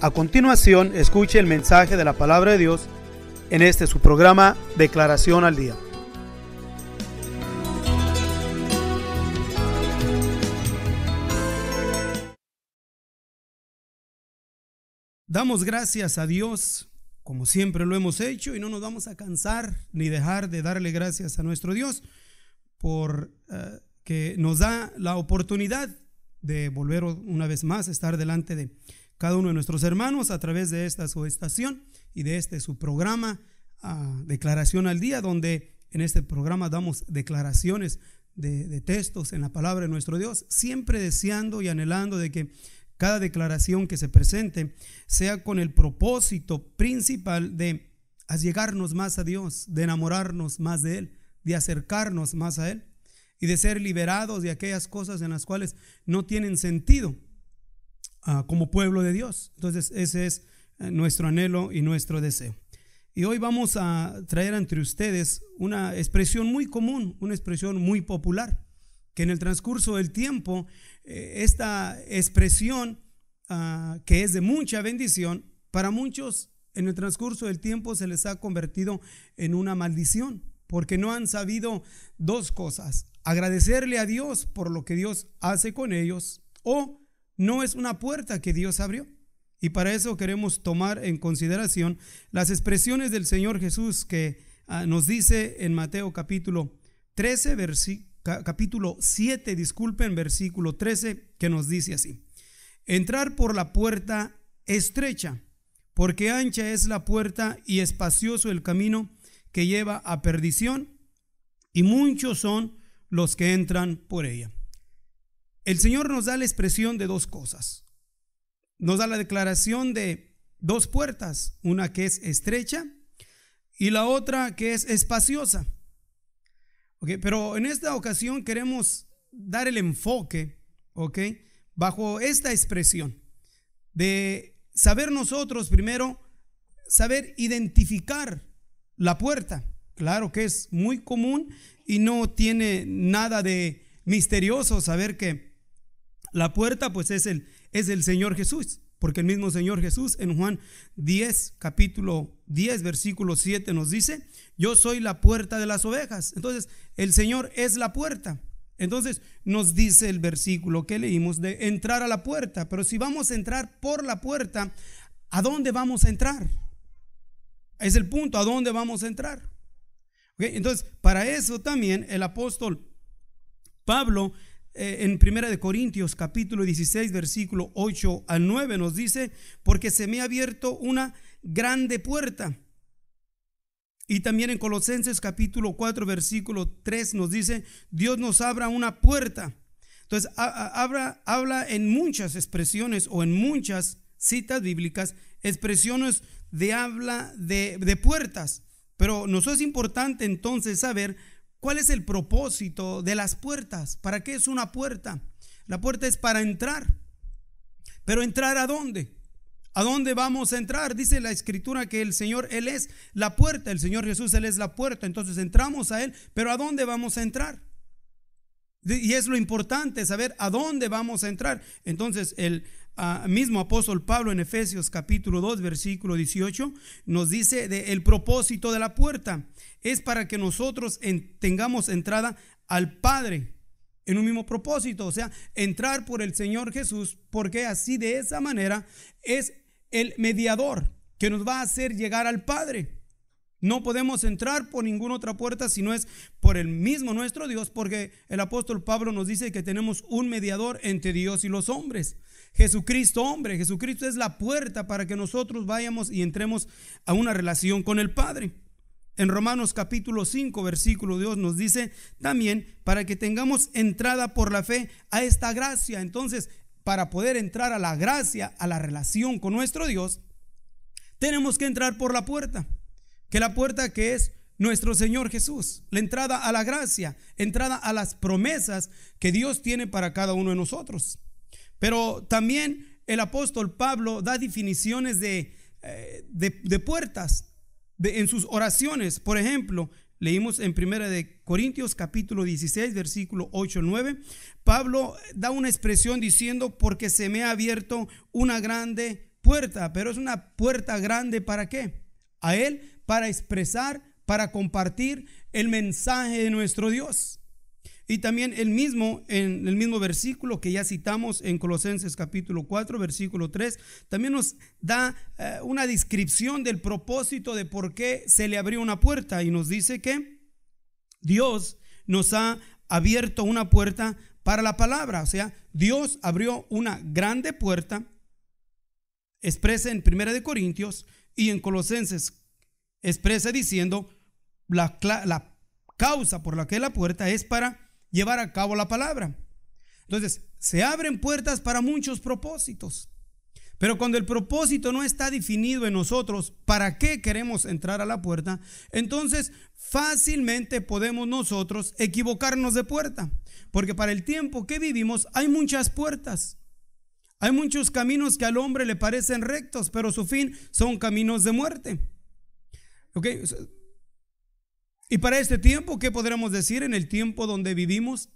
A continuación, escuche el mensaje de la palabra de Dios en este su programa Declaración al Día. Damos gracias a Dios, como siempre lo hemos hecho, y no nos vamos a cansar ni dejar de darle gracias a nuestro Dios por eh, que nos da la oportunidad de volver una vez más a estar delante de cada uno de nuestros hermanos a través de esta su estación y de este su programa ah, Declaración al Día, donde en este programa damos declaraciones de, textos en la palabra de nuestro Dios, siempre deseando y anhelando de que cada declaración que se presente sea con el propósito principal de allegarnos más a Dios, de enamorarnos más de Él, de acercarnos más a Él y de ser liberados de aquellas cosas en las cuales no tienen sentido Ah, como pueblo de Dios. Entonces ese es eh, nuestro anhelo y nuestro deseo. Y hoy vamos a traer entre ustedes una expresión muy común, una expresión muy popular, que en el transcurso del tiempo eh, esta expresión ah, que es de mucha bendición, para muchos en el transcurso del tiempo se les ha convertido en una maldición, porque no han sabido dos cosas, agradecerle a Dios por lo que Dios hace con ellos o no es una puerta que Dios abrió. Y para eso queremos tomar en consideración las expresiones del Señor Jesús que ah, nos dice en Mateo capítulo 13, capítulo 7, disculpen, versículo 13, que nos dice así. Entrar por la puerta estrecha, porque ancha es la puerta y espacioso el camino que lleva a perdición, y muchos son los que entran por ella el Señor nos da la expresión de dos cosas. Nos da la declaración de dos puertas, una que es estrecha y la otra que es espaciosa. pero en esta ocasión queremos dar el enfoque, ¿ok? Bajo esta expresión de saber nosotros primero, saber identificar la puerta. Claro que es muy común y no tiene nada de misterioso saber que la puerta pues es el, es el Señor Jesús, porque el mismo Señor Jesús en Juan 10, capítulo 10, versículo 7 nos dice, yo soy la puerta de las ovejas. Entonces, el Señor es la puerta. Entonces nos dice el versículo que leímos de entrar a la puerta, pero si vamos a entrar por la puerta, ¿a dónde vamos a entrar? Es el punto, ¿a dónde vamos a entrar? Entonces, para eso también el apóstol Pablo eh, en Primera de Corintios capítulo 16 versículo 8 a 9 nos dice, porque se me ha abierto una grande puerta. Y también en Colosenses capítulo 4 versículo 3 nos dice, Dios nos abra una puerta. Entonces, habla, habla en muchas expresiones o en muchas citas bíblicas, expresiones de habla de, de puertas. Pero nos es importante entonces saber ¿Cuál es el propósito de las puertas? ¿Para qué es una puerta? La puerta es para entrar. Pero entrar a dónde? ¿A dónde vamos a entrar? Dice la escritura que el Señor, Él es la puerta, el Señor Jesús, Él es la puerta. Entonces entramos a Él, pero ¿a dónde vamos a entrar? Y es lo importante, saber a dónde vamos a entrar. Entonces, el, mismo apóstol Pablo en Efesios capítulo 2, versículo 18, nos dice de el propósito de la puerta es para que nosotros tengamos entrada al Padre en un mismo propósito, o sea, entrar por el Señor Jesús, porque así de esa manera es el mediador que nos va a hacer llegar al Padre. No podemos entrar por ninguna otra puerta si no es por el mismo nuestro Dios, porque el apóstol Pablo nos dice que tenemos un mediador entre Dios y los hombres. Jesucristo, hombre, Jesucristo es la puerta para que nosotros vayamos y entremos a una relación con el Padre. En Romanos capítulo 5, versículo Dios nos dice también para que tengamos entrada por la fe a esta gracia. Entonces, para poder entrar a la gracia, a la relación con nuestro Dios, tenemos que entrar por la puerta que la puerta que es nuestro Señor Jesús, la entrada a la gracia, entrada a las promesas que Dios tiene para cada uno de nosotros. Pero también el apóstol Pablo da definiciones de, eh, puertas en sus oraciones. Por ejemplo, leímos en 1 de Corintios capítulo 16, versículo 8 9, Pablo da una expresión diciendo, porque se me ha abierto una grande puerta, pero es una puerta grande para qué? A él para expresar, para compartir el mensaje de nuestro Dios. Y también el mismo, en el mismo versículo que ya citamos en Colosenses capítulo 4, versículo 3, también nos da eh, una descripción del propósito de por qué se le abrió una puerta y nos dice que Dios nos ha abierto una puerta para la palabra. O sea, Dios abrió una grande puerta expresa en 1 de Corintios y en Colosenses expresa diciendo la, la causa por la que la puerta es para llevar a cabo la palabra. Entonces, se abren puertas para muchos propósitos. Pero cuando el propósito no está definido en nosotros, ¿para qué queremos entrar a la puerta? Entonces fácilmente podemos nosotros equivocarnos de puerta. Porque para el tiempo que vivimos hay muchas puertas. Hay muchos caminos que al hombre le parecen rectos, pero su fin son caminos de muerte. ¿Ok? Y para este tiempo, ¿qué podremos decir en el tiempo donde vivimos?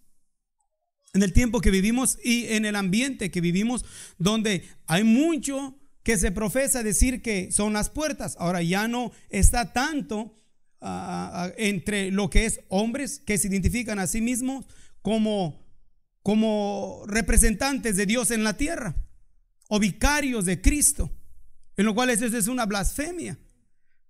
En el tiempo que vivimos y en el ambiente que vivimos, donde hay mucho que se profesa decir que son las puertas. Ahora ya no está tanto ah, ah, ah, entre lo que es hombres que se identifican a sí mismos como, como representantes de Dios en la tierra o vicarios de Cristo, en lo cual eso es una blasfemia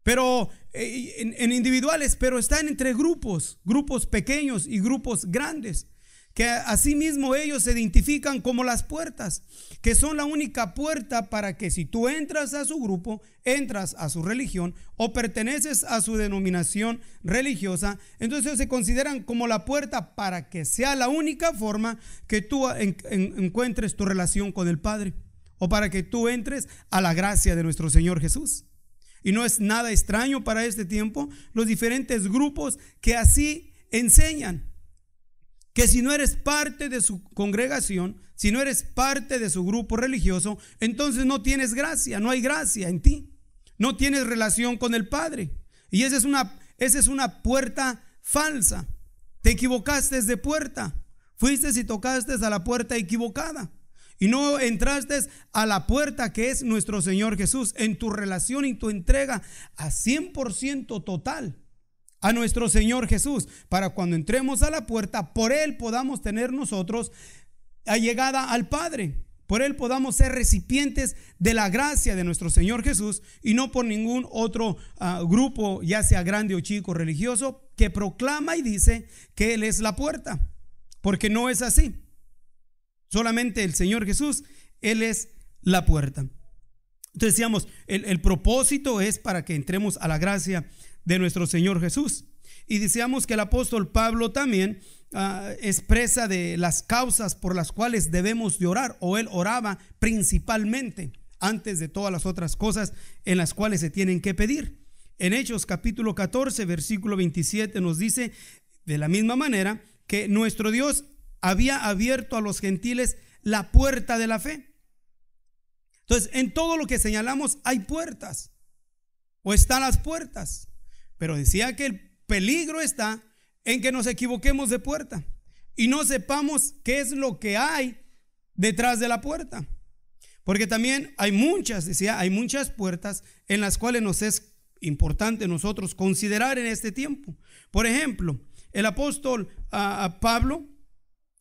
pero eh, en, individuales, pero están entre grupos, grupos pequeños y grupos grandes, que asimismo ellos se identifican como las puertas, que son la única puerta para que si tú entras a su grupo, entras a su religión o perteneces a su denominación religiosa, entonces se consideran como la puerta para que sea la única forma que tú encuentres tu relación con el Padre o para que tú entres a la gracia de nuestro Señor Jesús. Y no es nada extraño para este tiempo los diferentes grupos que así enseñan. Que si no eres parte de su congregación, si no eres parte de su grupo religioso, entonces no tienes gracia, no hay gracia en ti. No tienes relación con el Padre. Y esa es una, esa es una puerta falsa. Te equivocaste de puerta. Fuiste y tocaste a la puerta equivocada y no entraste a la puerta que es nuestro Señor Jesús en tu relación y tu entrega a 100% total a nuestro Señor Jesús, para cuando entremos a la puerta, por Él podamos tener nosotros llegada al Padre, por Él podamos ser recipientes de la gracia de nuestro Señor Jesús y no por ningún otro ah, grupo, ya sea grande o chico religioso, que proclama y dice que Él es la puerta, porque no es así. Solamente el Señor Jesús, Él es la puerta. Entonces decíamos, el, propósito es para que entremos a la gracia de nuestro Señor Jesús. Y decíamos que el apóstol Pablo también ah, expresa de las causas por las cuales debemos de orar, o él oraba principalmente antes de todas las otras cosas en las cuales se tienen que pedir. En Hechos capítulo 14, versículo 27 nos dice de la misma manera que nuestro Dios había abierto a los gentiles la puerta de la fe. Entonces, en todo lo que señalamos hay puertas, o están las puertas, pero decía que el peligro está en que nos equivoquemos de puerta y no sepamos qué es lo que hay detrás de la puerta. Porque también hay muchas, decía, hay muchas puertas en las cuales nos es importante nosotros considerar en este tiempo. Por ejemplo, el apóstol ah, ah, Pablo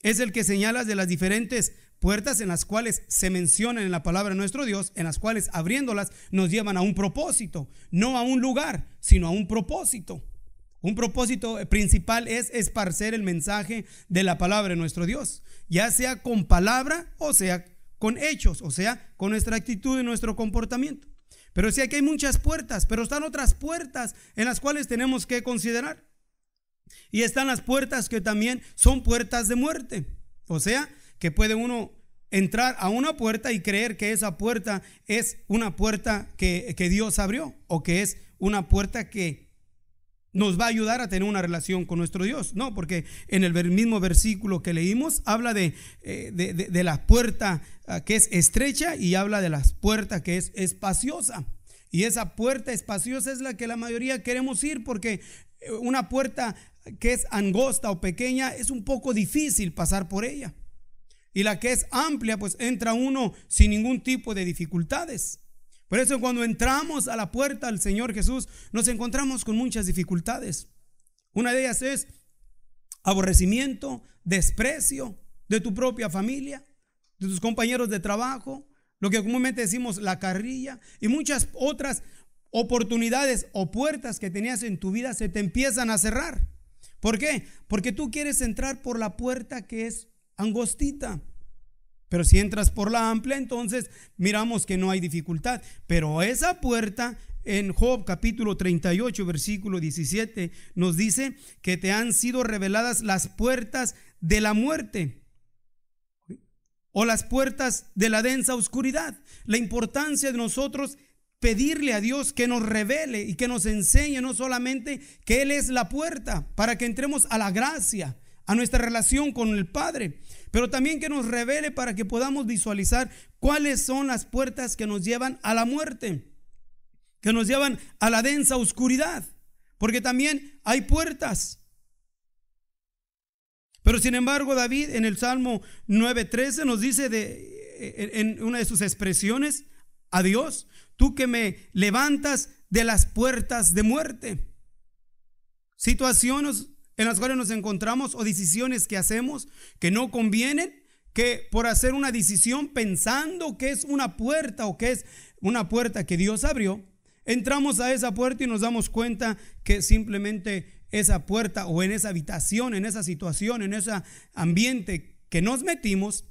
es el que señala de las diferentes puertas en las cuales se mencionan en la palabra de nuestro Dios, en las cuales abriéndolas nos llevan a un propósito, no a un lugar, sino a un propósito. Un propósito principal es esparcer el mensaje de la palabra de nuestro Dios, ya sea con palabra o sea con hechos, o sea, con nuestra actitud y nuestro comportamiento. Pero sí, aquí hay muchas puertas, pero están otras puertas en las cuales tenemos que considerar. Y están las puertas que también son puertas de muerte. O sea, que puede uno entrar a una puerta y creer que esa puerta es una puerta que, Dios abrió o que es una puerta que nos va a ayudar a tener una relación con nuestro Dios. No, porque en el mismo versículo que leímos habla de, eh, la puerta ah, que es estrecha y habla de la puerta que es espaciosa. Y esa puerta espaciosa es la que la mayoría queremos ir porque eh, una puerta que es angosta o pequeña es un poco difícil pasar por ella. Y la que es amplia, pues entra uno sin ningún tipo de dificultades. Por eso cuando entramos a la puerta del Señor Jesús, nos encontramos con muchas dificultades. Una de ellas es aborrecimiento, desprecio de tu propia familia, de tus compañeros de trabajo, lo que comúnmente decimos la carrilla y muchas otras oportunidades o puertas que tenías en tu vida se te empiezan a cerrar. ¿Por qué? Porque tú quieres entrar por la puerta que es angostita. Pero si entras por la amplia, entonces miramos que no hay dificultad. Pero esa puerta en Job capítulo 38, versículo 17, nos dice que te han sido reveladas las puertas de la muerte o las puertas de la densa oscuridad. La importancia de nosotros pedirle a Dios que nos revele y que nos enseñe no solamente que Él es la puerta para que entremos a la gracia, a nuestra relación con el Padre, pero también que nos revele para que podamos visualizar cuáles son las puertas que nos llevan a la muerte, que nos llevan a la densa oscuridad, porque también hay puertas. Pero sin embargo, David en el Salmo 9:13 nos dice de, en una de sus expresiones, a Dios, tú que me levantas de las puertas de muerte. Situaciones en las cuales nos encontramos o decisiones que hacemos que no convienen, que por hacer una decisión pensando que es una puerta o que es una puerta que Dios abrió, entramos a esa puerta y nos damos cuenta que simplemente esa puerta o en esa habitación, en esa situación, en ese ambiente que nos metimos,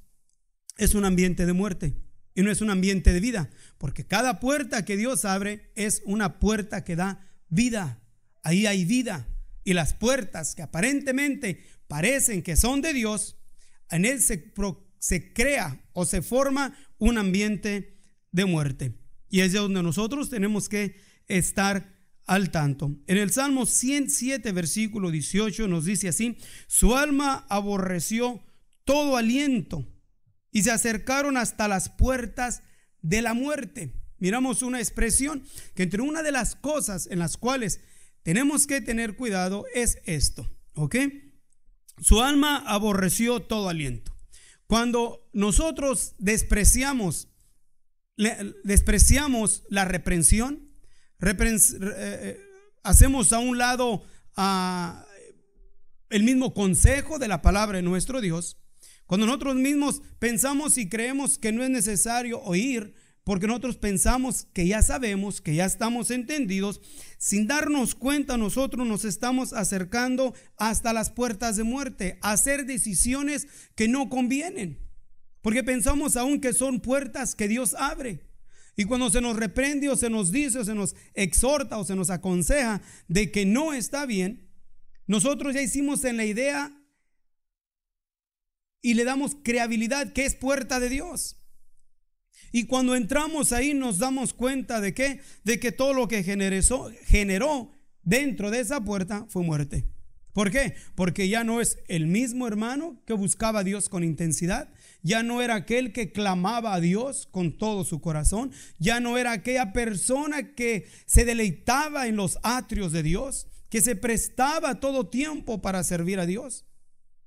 es un ambiente de muerte y no es un ambiente de vida, porque cada puerta que Dios abre es una puerta que da vida. Ahí hay vida. Y las puertas que aparentemente parecen que son de Dios, en él se, se crea o se forma un ambiente de muerte. Y es de donde nosotros tenemos que estar al tanto. En el Salmo 107, versículo 18 nos dice así, su alma aborreció todo aliento y se acercaron hasta las puertas de la muerte. Miramos una expresión que entre una de las cosas en las cuales tenemos que tener cuidado es esto, ¿ok? Su alma aborreció todo aliento. Cuando nosotros despreciamos, despreciamos la reprensión, eh, eh, hacemos a un lado ah, el mismo consejo de la palabra de nuestro Dios, cuando nosotros mismos pensamos y creemos que no es necesario oír, porque nosotros pensamos que ya sabemos, que ya estamos entendidos, sin darnos cuenta nosotros nos estamos acercando hasta las puertas de muerte, a hacer decisiones que no convienen, porque pensamos aún que son puertas que Dios abre. Y cuando se nos reprende o se nos dice o se nos exhorta o se nos aconseja de que no está bien, nosotros ya hicimos en la idea y le damos creabilidad, que es puerta de Dios. Y cuando entramos ahí nos damos cuenta de que, de que todo lo que generó, generó dentro de esa puerta fue muerte. ¿Por qué? Porque ya no es el mismo hermano que buscaba a Dios con intensidad, ya no era aquel que clamaba a Dios con todo su corazón, ya no era aquella persona que se deleitaba en los atrios de Dios, que se prestaba todo tiempo para servir a Dios.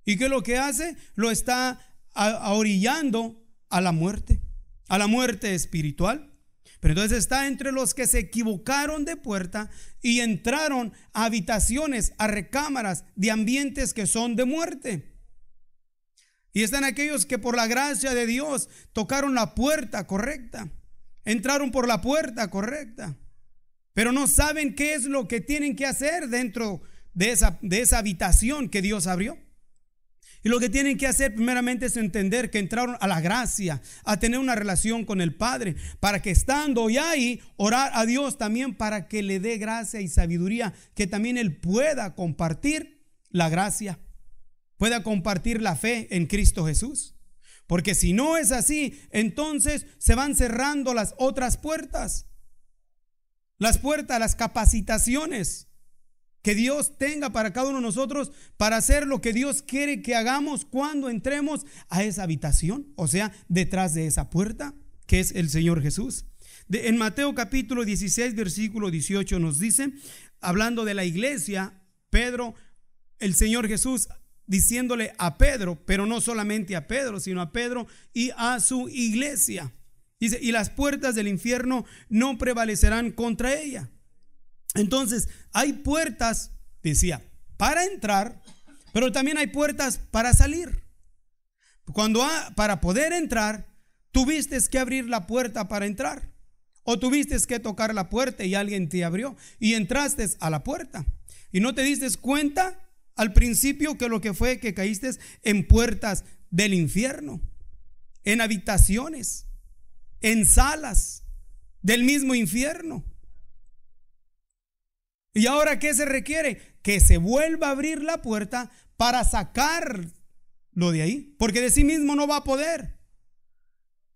¿Y qué lo que hace? Lo está a orillando a la muerte, a la muerte espiritual. Pero entonces está entre los que se equivocaron de puerta y entraron a habitaciones, a recámaras de ambientes que son de muerte. Y están aquellos que por la gracia de Dios tocaron la puerta correcta, entraron por la puerta correcta, pero no saben qué es lo que tienen que hacer dentro de esa, de esa habitación que Dios abrió. Y lo que tienen que hacer primeramente es entender que entraron a la gracia, a tener una relación con el Padre, para que estando ya ahí, orar a Dios también para que le dé gracia y sabiduría, que también Él pueda compartir la gracia, pueda compartir la fe en Cristo Jesús. Porque si no es así, entonces se van cerrando las otras puertas, las puertas, las capacitaciones que Dios tenga para cada uno de nosotros para hacer lo que Dios quiere que hagamos cuando entremos a esa habitación, o sea, detrás de esa puerta, que es el Señor Jesús. en Mateo capítulo 16, versículo 18 nos dice, hablando de la iglesia, Pedro, el Señor Jesús diciéndole a Pedro, pero no solamente a Pedro, sino a Pedro y a su iglesia. Dice, y las puertas del infierno no prevalecerán contra ella. Entonces, hay puertas, decía, para entrar, pero también hay puertas para salir. Cuando para poder entrar, tuviste que abrir la puerta para entrar. O tuviste que tocar la puerta y alguien te abrió y entraste a la puerta. Y no te diste cuenta al principio que lo que fue que caíste en puertas del infierno, en habitaciones, en salas del mismo infierno. ¿Y ahora qué se requiere? Que se vuelva a abrir la puerta para sacar lo de ahí, porque de sí mismo no va a poder.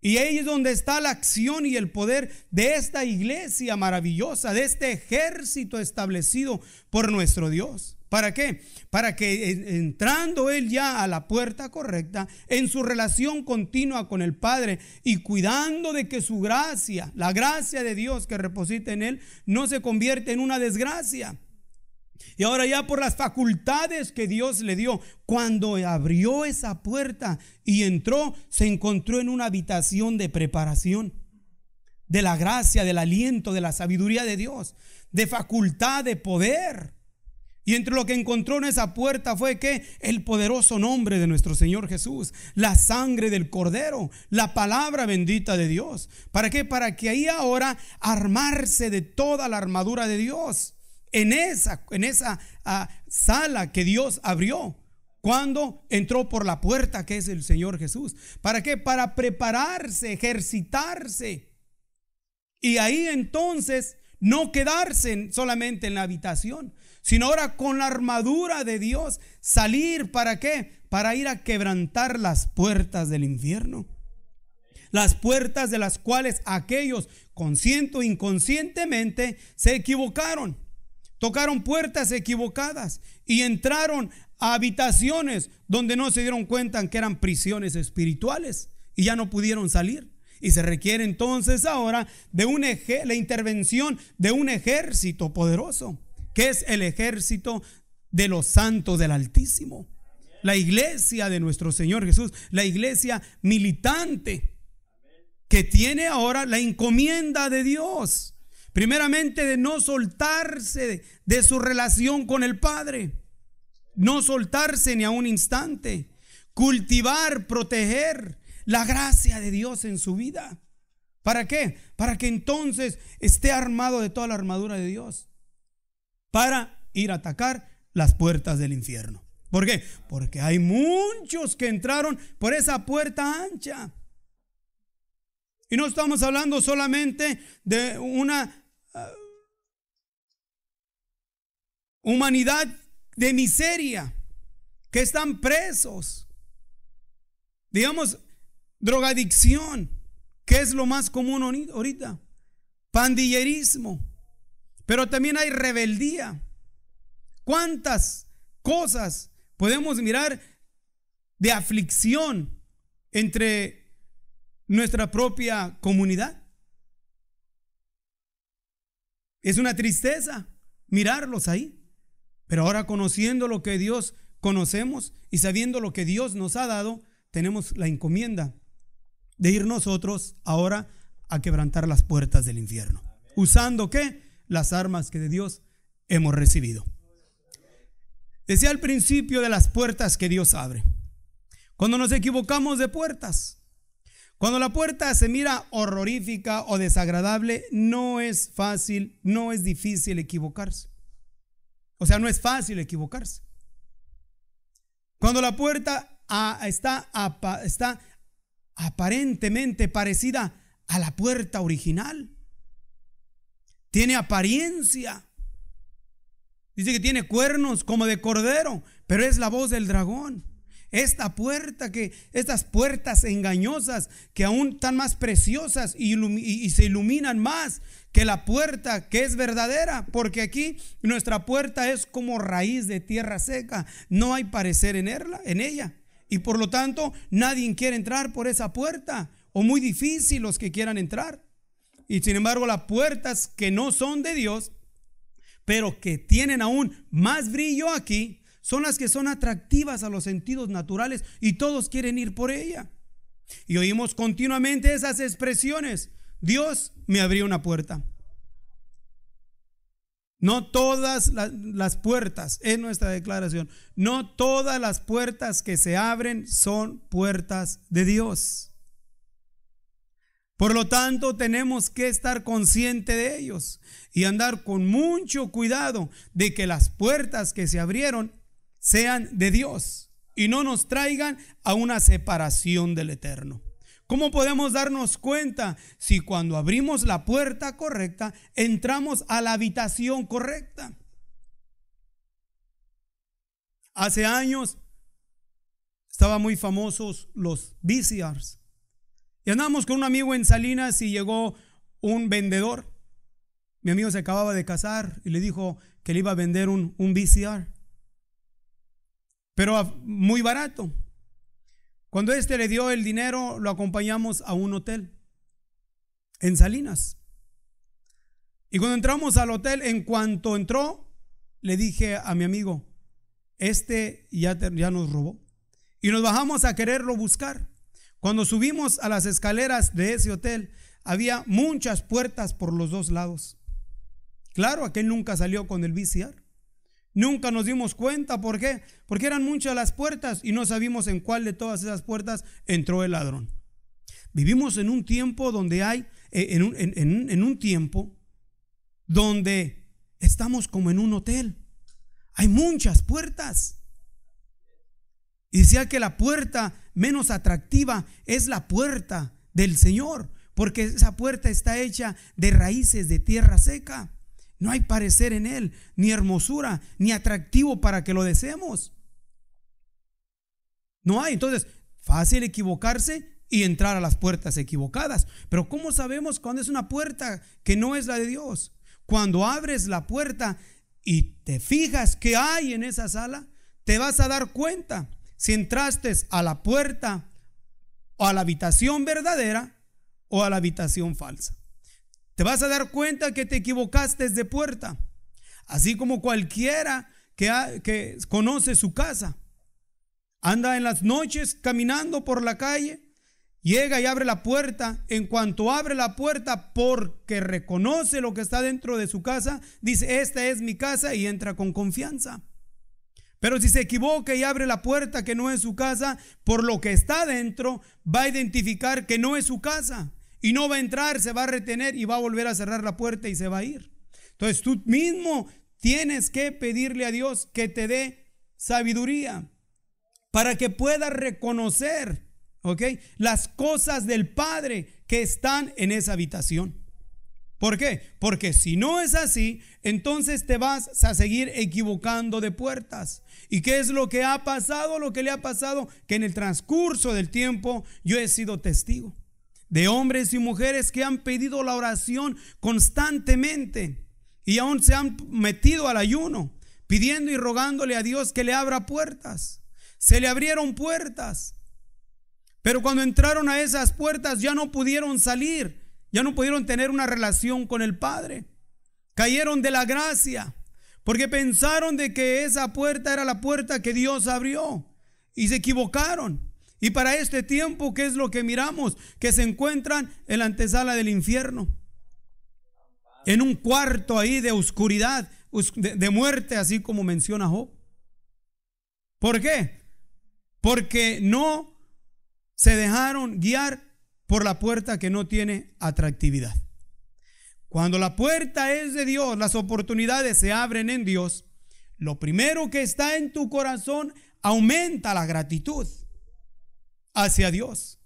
Y ahí es donde está la acción y el poder de esta iglesia maravillosa, de este ejército establecido por nuestro Dios. ¿Para qué? Para que entrando Él ya a la puerta correcta, en su relación continua con el Padre y cuidando de que su gracia, la gracia de Dios que reposita en Él, no se convierta en una desgracia. Y ahora ya por las facultades que Dios le dio, cuando abrió esa puerta y entró, se encontró en una habitación de preparación, de la gracia, del aliento, de la sabiduría de Dios, de facultad, de poder. Y entre lo que encontró en esa puerta fue que el poderoso nombre de nuestro Señor Jesús, la sangre del Cordero, la palabra bendita de Dios. ¿Para qué? Para que ahí ahora armarse de toda la armadura de Dios en esa, en esa ah, sala que Dios abrió cuando entró por la puerta que es el Señor Jesús. ¿Para qué? Para prepararse, ejercitarse. Y ahí entonces no quedarse solamente en la habitación, sino ahora con la armadura de Dios salir para qué? Para ir a quebrantar las puertas del infierno. Las puertas de las cuales aquellos consciente o inconscientemente se equivocaron. Tocaron puertas equivocadas y entraron a habitaciones donde no se dieron cuenta que eran prisiones espirituales y ya no pudieron salir. Y se requiere entonces ahora de un eje, la intervención de un ejército poderoso, que es el ejército de los santos del Altísimo. La iglesia de nuestro Señor Jesús, la iglesia militante, que tiene ahora la encomienda de Dios Primeramente de no soltarse de, su relación con el Padre. No soltarse ni a un instante. Cultivar, proteger la gracia de Dios en su vida. ¿Para qué? Para que entonces esté armado de toda la armadura de Dios. Para ir a atacar las puertas del infierno. ¿Por qué? Porque hay muchos que entraron por esa puerta ancha. Y no estamos hablando solamente de una ah, humanidad de miseria, que están presos. Digamos, drogadicción, que es lo más común ahorita. Pandillerismo. Pero también hay rebeldía. ¿Cuántas cosas podemos mirar de aflicción entre nuestra propia comunidad. Es una tristeza mirarlos ahí, pero ahora conociendo lo que Dios conocemos y sabiendo lo que Dios nos ha dado, tenemos la encomienda de ir nosotros ahora a quebrantar las puertas del infierno. ¿Usando qué? Las armas que de Dios hemos recibido. Decía al principio de las puertas que Dios abre. Cuando nos equivocamos de puertas, cuando la puerta se mira horrorífica o desagradable, no es fácil, no es difícil equivocarse. O sea, no es fácil equivocarse. Cuando la puerta ah, está aparentemente parecida a la puerta original, tiene apariencia. Dice que tiene cuernos como de cordero, pero es la voz del dragón. Esta puerta que, estas puertas engañosas que aún están más preciosas y, se iluminan más que la puerta que es verdadera, porque aquí nuestra puerta es como raíz de tierra seca, no hay parecer en ella, y por lo tanto nadie quiere entrar por esa puerta, o muy difícil los que quieran entrar. Y sin embargo, las puertas que no son de Dios, pero que tienen aún más brillo aquí, son las que son atractivas a los sentidos naturales y todos quieren ir por ella. Y oímos continuamente esas expresiones. Dios me abrió una puerta. No todas las puertas, es nuestra declaración, no todas las puertas que se abren son puertas de Dios. Por lo tanto, tenemos que estar consciente de ellos y andar con mucho cuidado de que las puertas que se abrieron sean de Dios y no nos traigan a una separación del eterno. ¿Cómo podemos darnos cuenta si cuando abrimos la puerta correcta entramos a la habitación correcta? Hace años estaban muy famosos los VCRs. Y andamos con un amigo en Salinas y llegó un vendedor. Mi amigo se acababa de casar y le dijo que le iba a vender un, un VCR pero muy barato. Cuando este le dio el dinero, lo acompañamos a un hotel en Salinas. Y cuando entramos al hotel, en cuanto entró, le dije a mi amigo, este ya, ya nos robó. Y nos bajamos a quererlo buscar. Cuando subimos a las escaleras de ese hotel, había muchas puertas por los dos lados. Claro, aquel nunca salió con el VCR. Nunca nos dimos cuenta, ¿por qué? Porque eran muchas las puertas y no sabíamos en cuál de todas esas puertas entró el ladrón. Vivimos en un tiempo donde hay, eh, en un, tiempo donde estamos como en un hotel. Hay muchas puertas. Y decía que la puerta menos atractiva es la puerta del Señor, porque esa puerta está hecha de raíces de tierra seca. No hay parecer en Él, ni hermosura, ni atractivo para que lo deseemos. No hay. Entonces, fácil equivocarse y entrar a las puertas equivocadas. Pero ¿cómo sabemos cuando es una puerta que no es la de Dios? Cuando abres la puerta y te fijas qué hay en esa sala, te vas a dar cuenta si entraste a la puerta o a la habitación verdadera o a la habitación falsa te vas a dar cuenta que te equivocaste de puerta, así como cualquiera que, conoce su casa. Anda en las noches caminando por la calle, llega y abre la puerta. En cuanto abre la puerta, porque reconoce lo que está dentro de su casa, dice, esta es mi casa y entra con confianza. Pero si se equivoca y abre la puerta que no es su casa, por lo que está dentro, va a identificar que no es su casa. Y no va a entrar, se va a retener y va a volver a cerrar la puerta y se va a ir. Entonces tú mismo tienes que pedirle a Dios que te dé sabiduría para que puedas reconocer, ¿ok? Las cosas del Padre que están en esa habitación. ¿Por qué? Porque si no es así, entonces te vas a seguir equivocando de puertas. ¿Y qué es lo que ha pasado? Lo que le ha pasado, que en el transcurso del tiempo yo he sido testigo de hombres y mujeres que han pedido la oración constantemente y aún se han metido al ayuno, pidiendo y rogándole a Dios que le abra puertas. Se le abrieron puertas, pero cuando entraron a esas puertas ya no pudieron salir, ya no pudieron tener una relación con el Padre. Cayeron de la gracia, porque pensaron de que esa puerta era la puerta que Dios abrió y se equivocaron. Y para este tiempo, ¿qué es lo que miramos? Que se encuentran en la antesala del infierno. En un cuarto ahí de oscuridad, de muerte, así como menciona Job. ¿Por qué? Porque no se dejaron guiar por la puerta que no tiene atractividad. Cuando la puerta es de Dios, las oportunidades se abren en Dios. Lo primero que está en tu corazón aumenta la gratitud hacia Dios.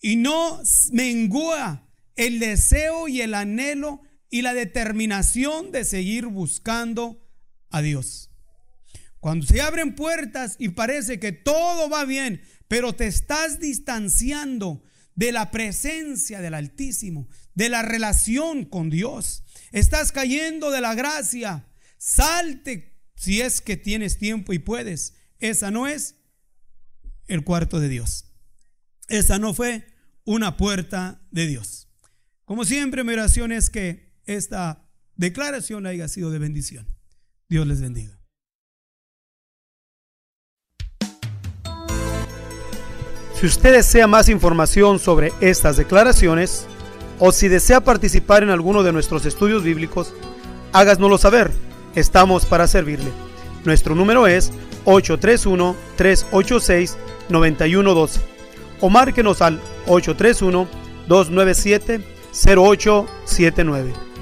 Y no mengua el deseo y el anhelo y la determinación de seguir buscando a Dios. Cuando se abren puertas y parece que todo va bien, pero te estás distanciando de la presencia del Altísimo, de la relación con Dios. Estás cayendo de la gracia. Salte si es que tienes tiempo y puedes. Esa no es el cuarto de Dios. Esa no fue una puerta de Dios. Como siempre, mi oración es que esta declaración haya sido de bendición. Dios les bendiga. Si usted desea más información sobre estas declaraciones o si desea participar en alguno de nuestros estudios bíblicos, háganoslo saber. Estamos para servirle. Nuestro número es 831 386 9112 o márquenos al 831 297 0879.